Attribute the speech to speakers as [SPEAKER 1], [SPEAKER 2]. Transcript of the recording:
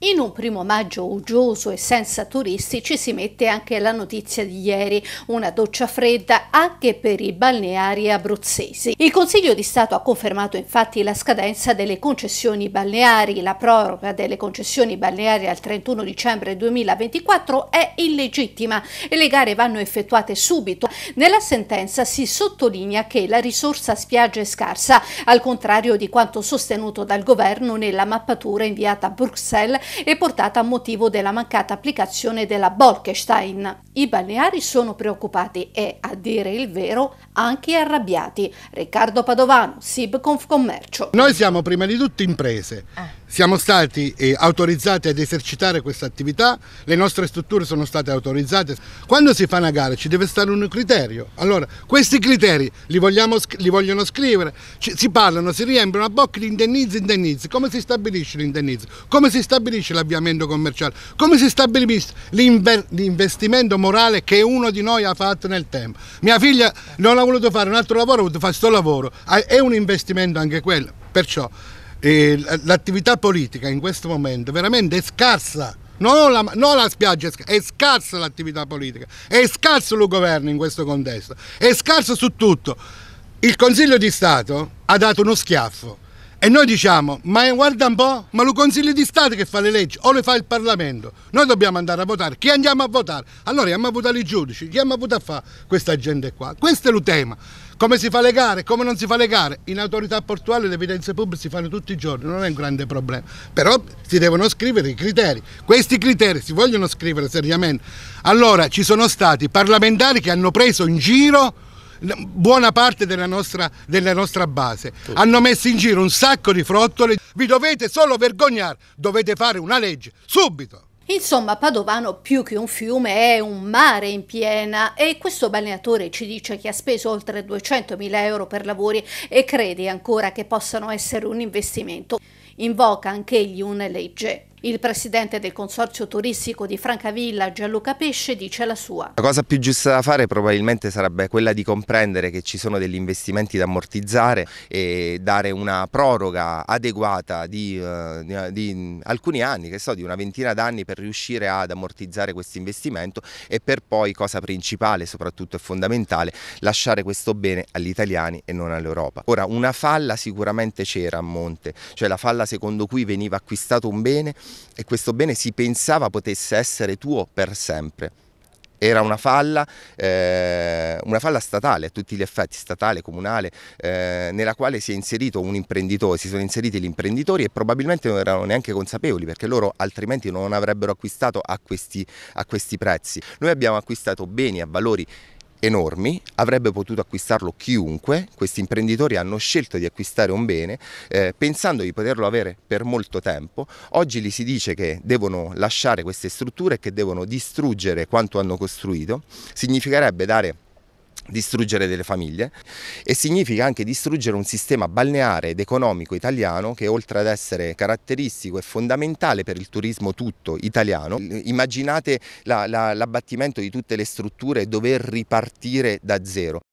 [SPEAKER 1] In un primo maggio uggioso e senza turisti ci si mette anche la notizia di ieri, una doccia fredda anche per i balneari abruzzesi. Il Consiglio di Stato ha confermato infatti la scadenza delle concessioni balneari. La proroga delle concessioni balneari al 31 dicembre 2024 è illegittima e le gare vanno effettuate subito. Nella sentenza si sottolinea che la risorsa spiaggia è scarsa, al contrario di quanto sostenuto dal governo nella mappatura inviata a Bruxelles e portata a motivo della mancata applicazione della Bolkestein. I balneari sono preoccupati e, a dire il vero, anche arrabbiati. Riccardo Padovano, Sibconf Commercio.
[SPEAKER 2] Noi siamo prima di tutto imprese. Ah siamo stati eh, autorizzati ad esercitare questa attività, le nostre strutture sono state autorizzate. Quando si fa una gara ci deve stare un criterio. Allora, questi criteri li, vogliamo, li vogliono scrivere, ci, si parlano, si riempiono a bocca di indennizzi, indennizi. Come si stabilisce l'indennizzo? Come si stabilisce l'avviamento commerciale? Come si stabilisce l'investimento morale che uno di noi ha fatto nel tempo? Mia figlia non ha voluto fare un altro lavoro, ha voluto fare questo lavoro. Ah, è un investimento anche quello. Perciò eh, l'attività politica in questo momento veramente è scarsa. Non la, non la, spiaggia, è scarsa l'attività politica, è scarso il governo in questo contesto, è scarso su tutto. Il Consiglio di Stato ha dato uno schiaffo e noi diciamo, ma eh, guarda un po', ma lo Consiglio di Stato che fa le leggi o le fa il Parlamento? Noi dobbiamo andare a votare. Chi andiamo a votare? Allora andiamo a votare i giudici, chi andiamo a votare a fare questa gente qua? Questo è il tema. Come si fa le gare, come non si fa le gare? In autorità portuale le evidenze pubbliche si fanno tutti i giorni, non è un grande problema. Però si devono scrivere i criteri. Questi criteri si vogliono scrivere seriamente. Allora ci sono stati parlamentari che hanno preso in giro buona parte della nostra, della nostra base. Tutto. Hanno messo in giro un sacco di frottole. Vi dovete solo vergognare, dovete fare una legge, subito.
[SPEAKER 1] Insomma, Padovano più che un fiume è un mare in piena e questo balneatore ci dice che ha speso oltre 200.000 euro per lavori e crede ancora che possano essere un investimento. Invoca anch'egli una legge. Il presidente del consorzio turistico di Francavilla, Gianluca Pesce, dice la sua.
[SPEAKER 3] La cosa più giusta da fare probabilmente sarebbe quella di comprendere che ci sono degli investimenti da ammortizzare e dare una proroga adeguata di, eh, di alcuni anni, che so, di una ventina d'anni per riuscire ad ammortizzare questo investimento e per poi, cosa principale soprattutto e fondamentale, lasciare questo bene agli italiani e non all'Europa. Ora, una falla sicuramente c'era a monte, cioè la falla secondo cui veniva acquistato un bene e questo bene si pensava potesse essere tuo per sempre. Era una falla, eh, una falla statale a tutti gli effetti, statale, comunale, eh, nella quale si è inserito un imprenditore, si sono inseriti gli imprenditori e probabilmente non erano neanche consapevoli perché loro altrimenti non avrebbero acquistato a questi, a questi prezzi. Noi abbiamo acquistato beni a valori enormi, avrebbe potuto acquistarlo chiunque, questi imprenditori hanno scelto di acquistare un bene eh, pensando di poterlo avere per molto tempo, oggi gli si dice che devono lasciare queste strutture, e che devono distruggere quanto hanno costruito, significherebbe dare distruggere delle famiglie e significa anche distruggere un sistema balneare ed economico italiano che oltre ad essere caratteristico e fondamentale per il turismo tutto italiano, immaginate l'abbattimento la, la, di tutte le strutture e dover ripartire da zero.